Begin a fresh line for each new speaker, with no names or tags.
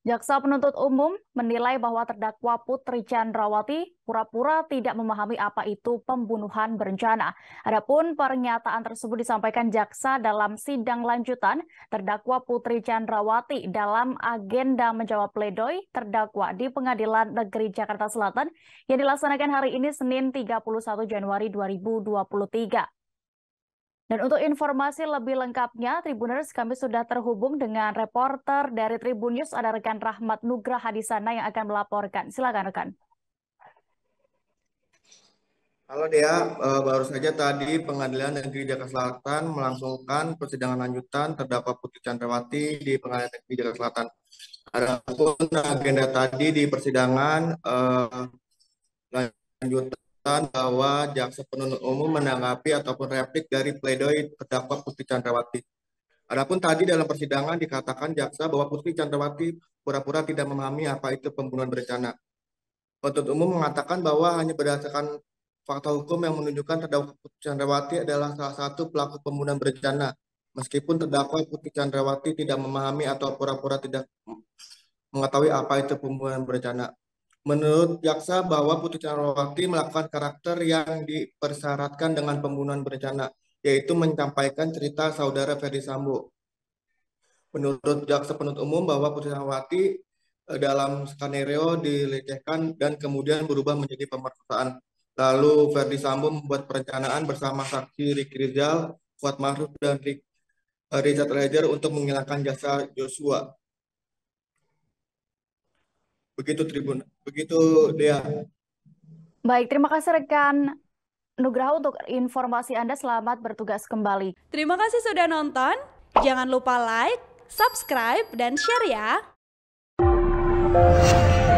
Jaksa penuntut umum menilai bahwa terdakwa Putri Chandrawati pura-pura tidak memahami apa itu pembunuhan berencana. Adapun pernyataan tersebut disampaikan jaksa dalam sidang lanjutan terdakwa Putri Chandrawati dalam agenda menjawab pledoi terdakwa di Pengadilan Negeri Jakarta Selatan yang dilaksanakan hari ini Senin 31 Januari 2023. Dan untuk informasi lebih lengkapnya, Tribuners kami sudah terhubung dengan reporter dari Tribun News, ada rekan Rahmat Nugraha di sana yang akan melaporkan. Silakan rekan.
Halo Dea, eh, baru saja tadi Pengadilan Negeri Jakarta Selatan melangsungkan persidangan lanjutan terdakwa Putri Chandrawati di Pengadilan Negeri Jakarta Selatan. Adapun agenda tadi di persidangan eh, lanjutan bahwa jaksa penuntut umum menanggapi ataupun replik dari pledoi terdakwa Putri Candrawati. Adapun tadi dalam persidangan dikatakan jaksa bahwa Putri Candrawati pura-pura tidak memahami apa itu pembunuhan berencana. Penuntut umum mengatakan bahwa hanya berdasarkan fakta hukum yang menunjukkan terdakwa Putri Candrawati adalah salah satu pelaku pembunuhan berencana. Meskipun terdakwa Putri Candrawati tidak memahami atau pura-pura tidak mengetahui apa itu pembunuhan berencana. Menurut jaksa bahwa Putri Candrawati melakukan karakter yang dipersyaratkan dengan pembunuhan berencana, yaitu menyampaikan cerita saudara Ferdi Sambo. Menurut jaksa penuntut umum bahwa Putri Candrawati eh, dalam skenario dilecehkan dan kemudian berubah menjadi pemerkosaan. Lalu Ferdi Sambo membuat perencanaan bersama saksi Rick Rizal, Fuad Maruf, dan eh, Richard Ledger untuk menghilangkan jasa Joshua. Begitu Tribun, begitu dia.
Baik, terima kasih rekan Nugraha untuk informasi Anda. Selamat bertugas kembali. Terima kasih sudah nonton. Jangan lupa like, subscribe, dan share ya.